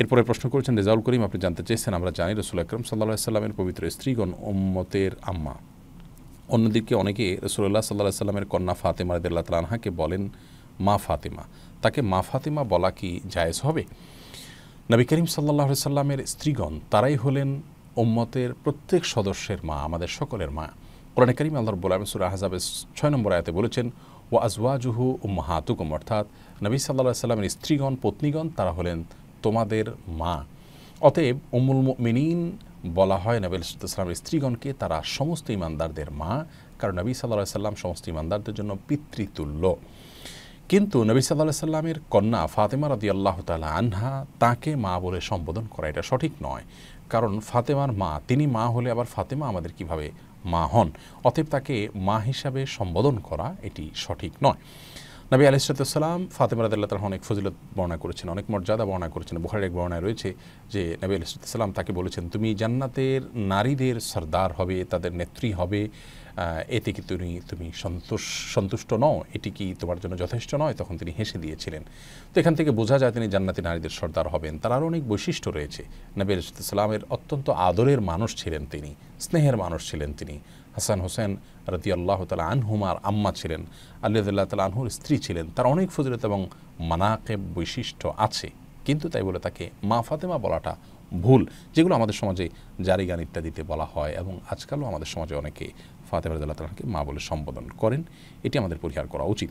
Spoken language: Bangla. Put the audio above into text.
এরপরে প্রশ্ন করেছেন রেজাউল করিম আপনি জানতে চেয়েছেন আমরা জানি রসুল আকরম সাল্লাহ সাল্লামের পবিত্র স্ত্রীগণ ওম্মতের আম্মা অন্যদিকে অনেকে রসুল্লাহ সাল্লাহ সাল্লামের কন্যা ফাতেমা রদেল্লা তালানহাকে বলেন মা ফাতেমা তাকে মা ফাতেমা বলা কি জায়েজ হবে নবী করিম সাল্লাহ সাল্লামের স্ত্রীগণ তারাই হলেন ওম্মতের প্রত্যেক সদস্যের মা আমাদের সকলের মা কোরআন করিম আল্লাহর বোলাম সুরা হাজাবের ছয় নম্বর আয়াতে বলেছেন ও আজওয়াজুহু উম্মাহাতুকুম অর্থাৎ নবী সাল্লাহ সাল্লামের স্ত্রীগণ পত্নীগণ তারা হলেন তোমাদের মা অতএব উমুল মিনীন বলা হয় নবী ইসলামের স্ত্রীগণকে তারা সমস্ত ইমানদারদের মা কারণ নবী সাল্লাহ সাল্লাম সমস্ত ইমানদারদের জন্য পিতৃতুল্য কিন্তু নবী সাল্লাহ সাল্লামের কন্যা ফাতেমা রদি আল্লাহ তালা আনহা তাকে মা বলে সম্বোধন করা এটা সঠিক নয় কারণ ফাতেমার মা তিনি মা হলে আবার ফাতেমা আমাদের কিভাবে মা হন অতএব তাকে মা হিসাবে সম্বোধন করা এটি সঠিক নয় নবী আলাইসালাম ফাতেমা রাদাল্লাহ তালা অনেক ফজিলত বর্ণনা করেছেন অনেক মর্যাদা বর্ণনা করেছেন বুহারের এক বর্ণায় রয়েছে যে নবী আলাইসালাম তাকে বলেছেন তুমি জান্নাতের নারীদের সর্দার হবে তাদের নেত্রী হবে এতে কি তুমি তুমি সন্তোষ সন্তুষ্ট নও এটি কি তোমার জন্য যথেষ্ট নয় তখন তিনি হেসে দিয়েছিলেন তো এখান থেকে বোঝা যায় তিনি জান্নাতি নারীদের সর্দার হবেন তার আরও অনেক বৈশিষ্ট্য রয়েছে নবীর ইসলামের অত্যন্ত আদরের মানুষ ছিলেন তিনি স্নেহের মানুষ ছিলেন তিনি হাসান হোসেন রতি আল্লাহ তালা আনহুমার আম্মা ছিলেন আল্লাহ তালা আনহুর স্ত্রী ছিলেন তার অনেক ফজরত এবং মানাকে বৈশিষ্ট্য আছে কিন্তু তাই বলে তাকে মা ফাতেমা বলাটা ভুল যেগুলো আমাদের সমাজে জারি গান ইত্যাদিতে বলা হয় এবং আজকালও আমাদের সমাজে অনেকে ফাতেমা রাজাকে মা বলে সম্বোধন করেন এটি আমাদের পরিহার করা উচিত